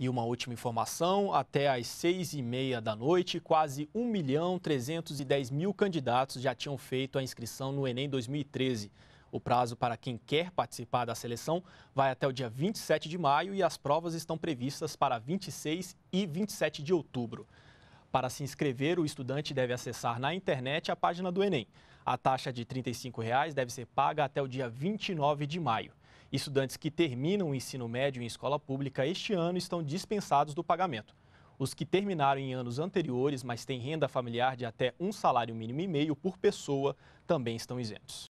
E uma última informação: até às seis e meia da noite, quase 1 milhão 310 mil candidatos já tinham feito a inscrição no Enem 2013. O prazo para quem quer participar da seleção vai até o dia 27 de maio e as provas estão previstas para 26 e 27 de outubro. Para se inscrever, o estudante deve acessar na internet a página do Enem. A taxa de R$ 35 reais deve ser paga até o dia 29 de maio. Estudantes que terminam o ensino médio em escola pública este ano estão dispensados do pagamento. Os que terminaram em anos anteriores, mas têm renda familiar de até um salário mínimo e meio por pessoa, também estão isentos.